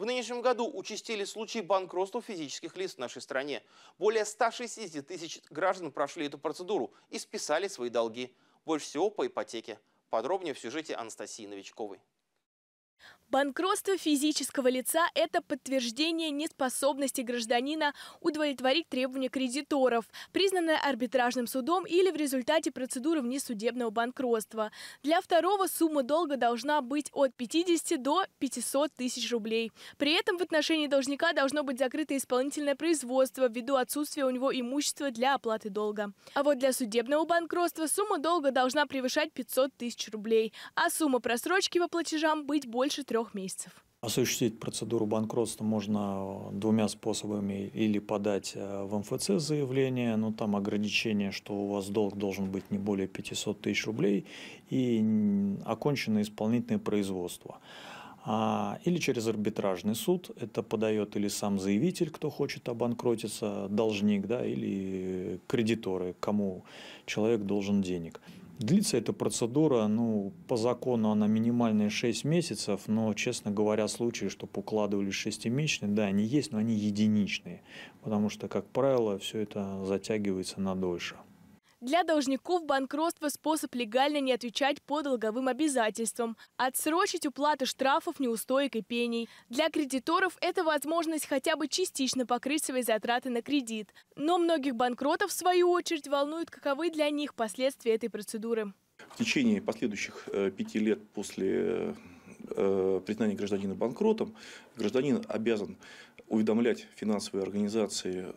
В нынешнем году участили случаи банкротства физических лиц в нашей стране. Более 160 тысяч граждан прошли эту процедуру и списали свои долги. Больше всего по ипотеке. Подробнее в сюжете Анастасии Новичковой. Банкротство физического лица – это подтверждение неспособности гражданина удовлетворить требования кредиторов, признанное арбитражным судом или в результате процедуры внесудебного банкротства. Для второго сумма долга должна быть от 50 до 500 тысяч рублей. При этом в отношении должника должно быть закрыто исполнительное производство ввиду отсутствия у него имущества для оплаты долга. А вот для судебного банкротства сумма долга должна превышать 500 тысяч рублей, а сумма просрочки по платежам быть больше трех трех месяцев. Осуществить процедуру банкротства можно э, двумя способами. Или подать э, в МФЦ заявление, но там ограничение, что у вас долг должен быть не более 500 тысяч рублей, и окончено исполнительное производство. А, или через арбитражный суд, это подает или сам заявитель, кто хочет обанкротиться, должник, да, или кредиторы, кому человек должен денег. Длится эта процедура, ну, по закону она минимальная 6 месяцев, но, честно говоря, случаи, чтобы укладывали шестимесячные, да, они есть, но они единичные, потому что, как правило, все это затягивается на дольше. Для должников банкротство – способ легально не отвечать по долговым обязательствам, отсрочить уплаты штрафов, неустоек и пений. Для кредиторов это возможность хотя бы частично покрыть свои затраты на кредит. Но многих банкротов, в свою очередь, волнуют каковы для них последствия этой процедуры. В течение последующих э, пяти лет после э, признания гражданина банкротом, гражданин обязан уведомлять финансовые организации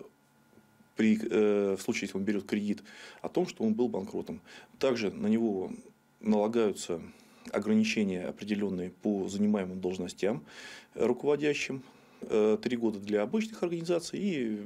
при, э, в случае, если он берет кредит, о том, что он был банкротом. Также на него налагаются ограничения определенные по занимаемым должностям руководящим. Э, три года для обычных организаций и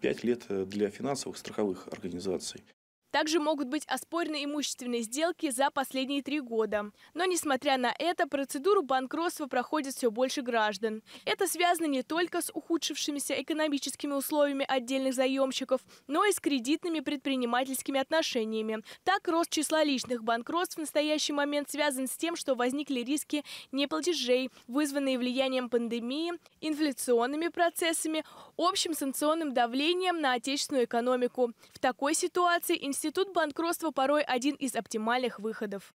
пять лет для финансовых страховых организаций. Также могут быть оспорены имущественные сделки за последние три года. Но, несмотря на это, процедуру банкротства проходит все больше граждан. Это связано не только с ухудшившимися экономическими условиями отдельных заемщиков, но и с кредитными предпринимательскими отношениями. Так, рост числа личных банкротств в настоящий момент связан с тем, что возникли риски неплатежей, вызванные влиянием пандемии, инфляционными процессами, общим санкционным давлением на отечественную экономику. В такой ситуации институт Институт банкротства порой один из оптимальных выходов.